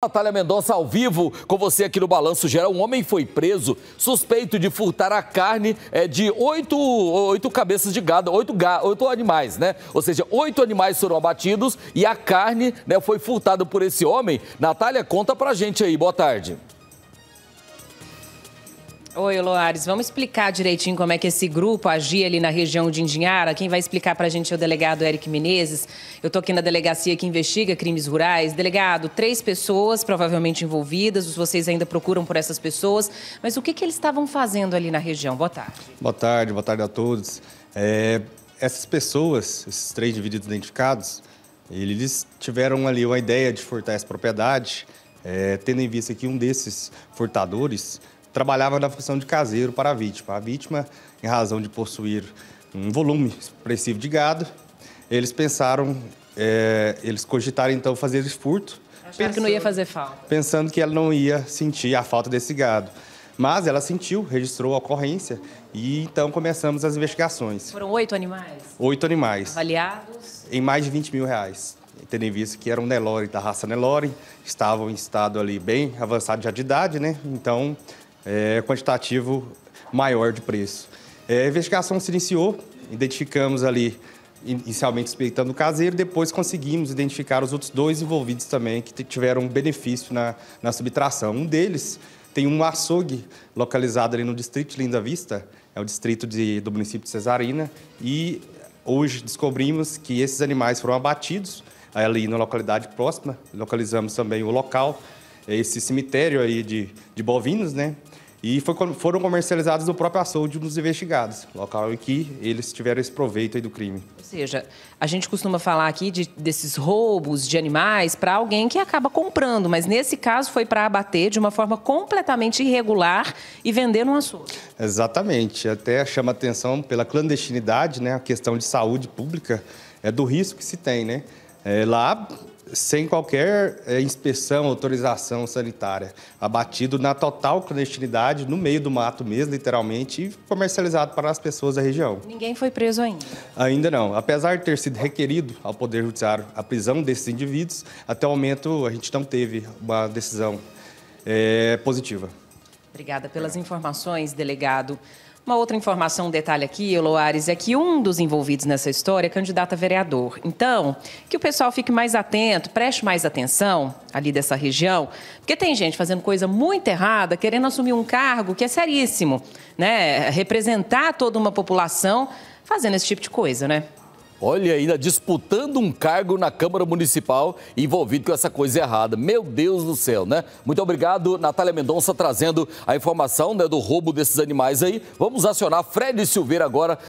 Natália Mendonça ao vivo com você aqui no Balanço Geral. Um homem foi preso suspeito de furtar a carne é, de oito, oito cabeças de gado, oito, ga, oito animais, né? Ou seja, oito animais foram abatidos e a carne né, foi furtada por esse homem. Natália, conta pra gente aí. Boa tarde. Oi, Loares. Vamos explicar direitinho como é que esse grupo agia ali na região de Indinhara. Quem vai explicar para a gente é o delegado Eric Menezes. Eu estou aqui na delegacia que investiga crimes rurais. Delegado, três pessoas provavelmente envolvidas. Vocês ainda procuram por essas pessoas. Mas o que, que eles estavam fazendo ali na região? Boa tarde. Boa tarde, boa tarde a todos. É, essas pessoas, esses três indivíduos identificados, eles tiveram ali uma ideia de furtar essa propriedade, é, tendo em vista que um desses furtadores trabalhava na função de caseiro para a vítima. A vítima, em razão de possuir um volume expressivo de gado, eles pensaram, é, eles cogitaram então fazer esse furto. Pensando, que não ia fazer falta. Pensando que ela não ia sentir a falta desse gado. Mas ela sentiu, registrou a ocorrência e então começamos as investigações. Foram oito animais? Oito animais. Avaliados? Em mais de 20 mil reais. Tendo em vista que eram Nelore da raça Nelore, estavam em estado ali bem avançado já de idade, né? Então é, quantitativo maior de preço. É, a investigação se iniciou, identificamos ali, inicialmente suspeitando o caseiro, depois conseguimos identificar os outros dois envolvidos também que tiveram benefício na, na subtração. Um deles tem um açougue localizado ali no distrito de Linda Vista, é o distrito de, do município de Cesarina, e hoje descobrimos que esses animais foram abatidos ali na localidade próxima, localizamos também o local, é, esse cemitério aí de, de bovinos, né? e foi, foram comercializados no próprio açougue dos investigados, local em que eles tiveram esse proveito do crime. Ou seja, a gente costuma falar aqui de, desses roubos de animais para alguém que acaba comprando, mas nesse caso foi para abater de uma forma completamente irregular e vender no açougue. Exatamente, até chama atenção pela clandestinidade, né, a questão de saúde pública, é do risco que se tem, né? É, lá sem qualquer é, inspeção, autorização sanitária, abatido na total clandestinidade, no meio do mato mesmo, literalmente, e comercializado para as pessoas da região. Ninguém foi preso ainda? Ainda não. Apesar de ter sido requerido ao Poder Judiciário a prisão desses indivíduos, até o momento a gente não teve uma decisão é, positiva. Obrigada pelas informações, delegado. Uma outra informação, um detalhe aqui, Eloares, é que um dos envolvidos nessa história é candidato a vereador. Então, que o pessoal fique mais atento, preste mais atenção ali dessa região, porque tem gente fazendo coisa muito errada, querendo assumir um cargo que é seríssimo, né? Representar toda uma população fazendo esse tipo de coisa, né? Olha, ainda né, disputando um cargo na Câmara Municipal envolvido com essa coisa errada. Meu Deus do céu, né? Muito obrigado, Natália Mendonça, trazendo a informação né, do roubo desses animais aí. Vamos acionar Fred Silveira agora.